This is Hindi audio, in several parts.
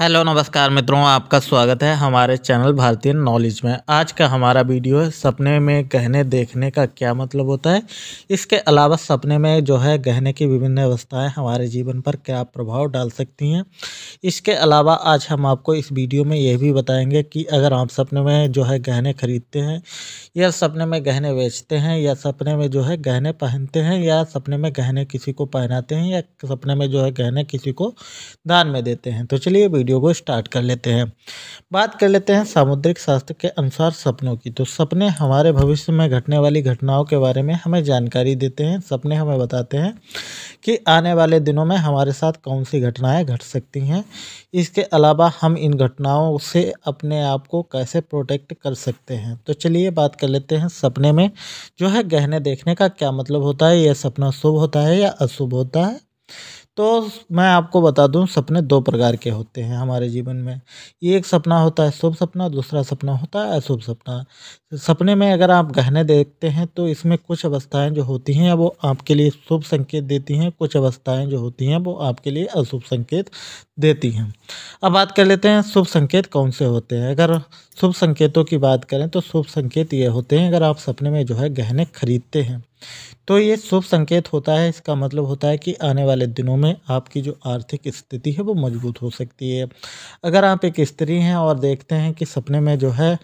हेलो नमस्कार मित्रों आपका स्वागत है हमारे चैनल भारतीय नॉलेज में आज का हमारा वीडियो है सपने में गहने देखने का क्या मतलब होता है इसके अलावा सपने में जो है गहने की विभिन्न अवस्थाएं हमारे जीवन पर क्या प्रभाव डाल सकती हैं इसके अलावा आज हम आपको इस वीडियो में यह भी बताएंगे कि अगर आप सपने में जो है गहने खरीदते हैं या सपने में गहने बेचते हैं या सपने में जो है गहने पहनते हैं या सपने में गहने किसी को पहनाते हैं या सपने में जो है गहने किसी को दान में देते हैं तो चलिए वीडियो को स्टार्ट कर लेते हैं बात कर लेते हैं सामुद्रिक शास्त्र के अनुसार सपनों की तो सपने हमारे भविष्य में घटने वाली घटनाओं के बारे में हमें जानकारी देते हैं सपने हमें बताते हैं कि आने वाले दिनों में हमारे साथ कौन सी घटनाएँ घट सकती हैं इसके अलावा हम इन घटनाओं से अपने आप को कैसे प्रोटेक्ट कर सकते हैं तो चलिए बात कर लेते हैं सपने में जो है गहने देखने का क्या मतलब होता है यह सपना शुभ होता है या अशुभ होता है तो मैं आपको बता दूं सपने दो प्रकार के होते हैं हमारे जीवन में एक सपना होता है शुभ सपना दूसरा सपना होता है अशुभ सपना सपने में अगर आप गहने देखते हैं तो इसमें कुछ अवस्थाएं जो होती हैं वो आपके लिए शुभ संकेत देती हैं कुछ अवस्थाएं जो होती हैं वो आपके लिए अशुभ संकेत देती हैं अब बात कर लेते हैं शुभ संकेत कौन से होते हैं अगर शुभ संकेतों की बात करें तो शुभ संकेत ये होते हैं अगर आप सपने में जो है गहने खरीदते हैं तो ये शुभ संकेत होता है इसका मतलब होता है कि आने वाले दिनों में आपकी जो आर्थिक स्थिति है वो मजबूत हो सकती है अगर आप एक स्त्री हैं और देखते हैं कि सपने में जो है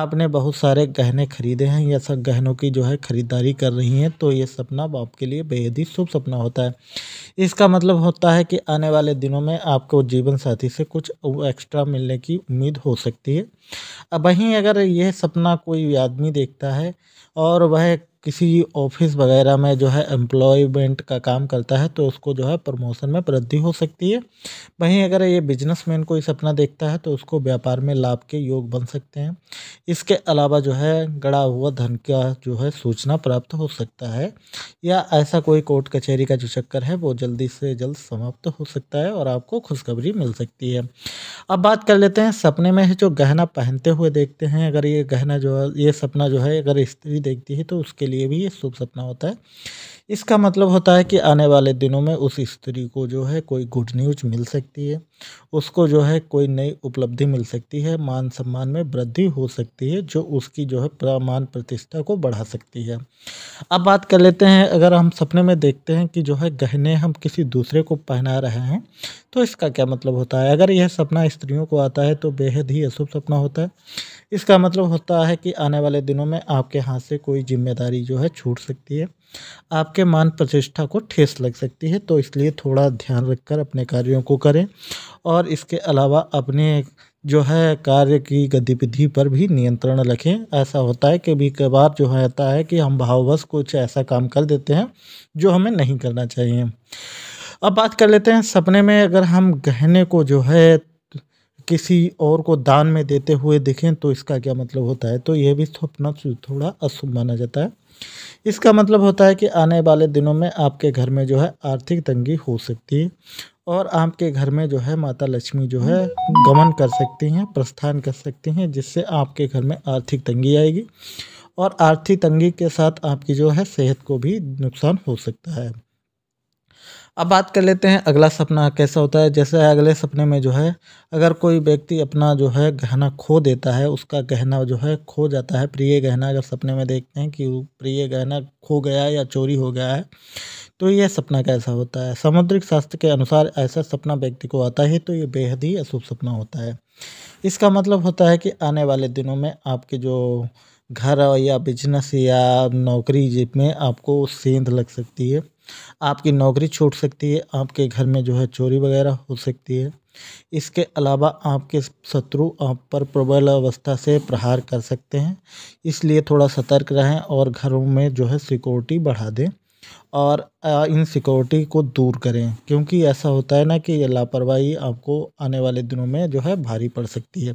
आपने बहुत सारे गहने खरीदे हैं या सब गहनों की जो है ख़रीदारी कर रही हैं तो ये सपना आपके लिए बेहद ही शुभ सपना होता है इसका मतलब होता है कि आने वाले दिनों में आपको जीवन साथी से कुछ एक्स्ट्रा मिलने की उम्मीद हो सकती है अब वहीं अगर यह सपना कोई आदमी देखता है और वह किसी ऑफिस वगैरह में जो है एम्प्लॉयमेंट का काम करता है तो उसको जो है प्रमोशन में वृद्धि हो सकती है वहीं अगर ये बिजनेसमैन कोई सपना देखता है तो उसको व्यापार में लाभ के योग बन सकते हैं इसके अलावा जो है गड़ा हुआ धन का जो है सूचना प्राप्त हो सकता है या ऐसा कोई कोर्ट कचहरी का जो चक्कर है वो जल्दी से जल्द समाप्त हो सकता है और आपको खुशखबरी मिल सकती है अब बात कर लेते हैं सपने में जो गहना पहनते हुए देखते हैं अगर ये गहना जो है ये सपना जो है अगर स्त्री देखती है तो उसके के लिए भी ये शुभ सपना होता है इसका मतलब होता है कि आने वाले दिनों में उस स्त्री को जो है कोई गुड न्यूज मिल सकती है उसको जो है कोई नई उपलब्धि मिल सकती है मान सम्मान में वृद्धि हो सकती है जो उसकी जो है मान प्रतिष्ठा को बढ़ा सकती है अब बात कर लेते हैं अगर हम सपने में देखते हैं कि जो है गहने हम किसी दूसरे को पहना रहे हैं तो इसका क्या मतलब होता है अगर यह सपना स्त्रियों को आता है तो बेहद ही अशुभ सपना होता है इसका मतलब होता है कि आने वाले दिनों में आपके हाथ से कोई जिम्मेदारी जो है छूट सकती है आपके मान प्रतिष्ठा को ठेस लग सकती है तो इसलिए थोड़ा ध्यान रखकर अपने कार्यों को करें और इसके अलावा अपने जो है कार्य की गतिविधि पर भी नियंत्रण रखें ऐसा होता है कि भी जो है आता है कि हम भाववश कुछ ऐसा काम कर देते हैं जो हमें नहीं करना चाहिए अब बात कर लेते हैं सपने में अगर हम गहने को जो है किसी और को दान में देते हुए दिखें तो इसका क्या मतलब होता है तो यह भी सपना थोड़ा अशुभ माना जाता है इसका मतलब होता है कि आने वाले दिनों में आपके घर में जो है आर्थिक तंगी हो सकती है और आपके घर में जो है माता लक्ष्मी जो है गमन कर सकती हैं प्रस्थान कर सकती हैं जिससे आपके घर में आर्थिक तंगी आएगी और आर्थिक तंगी के साथ आपकी जो है सेहत को भी नुकसान हो सकता है अब बात कर लेते हैं अगला सपना कैसा होता है जैसे अगले सपने में जो है अगर कोई व्यक्ति अपना जो है गहना खो देता है उसका गहना जो है खो जाता है प्रिय गहना अगर सपने में देखते हैं कि प्रिय गहना खो गया या चोरी हो गया है तो यह सपना कैसा होता है सामुद्रिक शास्त्र के अनुसार ऐसा सपना व्यक्ति को आता है तो ये बेहद ही अशुभ सपना होता है इसका मतलब होता है कि आने वाले दिनों में आपके जो घर या बिजनेस या नौकरी में आपको सेंध लग सकती है आपकी नौकरी छूट सकती है आपके घर में जो है चोरी वगैरह हो सकती है इसके अलावा आपके शत्रु आप पर प्रबल अवस्था से प्रहार कर सकते हैं इसलिए थोड़ा सतर्क रहें और घरों में जो है सिक्योरिटी बढ़ा दें और इन सिक्योरिटी को दूर करें क्योंकि ऐसा होता है ना कि ये लापरवाही आपको आने वाले दिनों में जो है भारी पड़ सकती है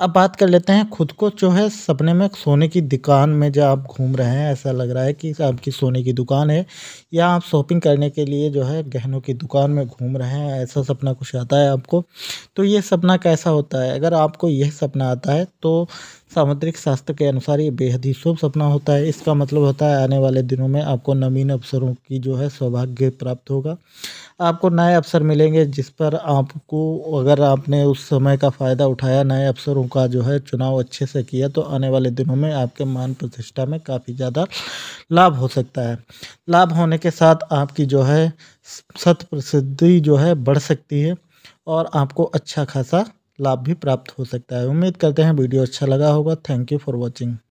अब बात कर लेते हैं खुद को जो है सपने में सोने की दुकान में जब आप घूम रहे हैं ऐसा लग रहा है कि आपकी सोने की दुकान है या आप शॉपिंग करने के लिए जो है गहनों की दुकान में घूम रहे हैं ऐसा सपना कुछ आता है आपको तो ये सपना कैसा होता है अगर आपको यह सपना आता है तो सामुद्रिक शास्त्र के अनुसार ये बेहद ही शुभ सपना होता है इसका मतलब होता है आने वाले दिनों में आपको नवीन अवसरों अवसरों की जो है सौभाग्य प्राप्त होगा आपको नए अवसर मिलेंगे जिस पर आपको अगर आपने उस समय का फ़ायदा उठाया नए अवसरों का जो है चुनाव अच्छे से किया तो आने वाले दिनों में आपके मान प्रतिष्ठा में काफ़ी ज़्यादा लाभ हो सकता है लाभ होने के साथ आपकी जो है सत प्रसिद्धि जो है बढ़ सकती है और आपको अच्छा खासा लाभ भी प्राप्त हो सकता है उम्मीद करते हैं वीडियो अच्छा लगा होगा थैंक यू फॉर वॉचिंग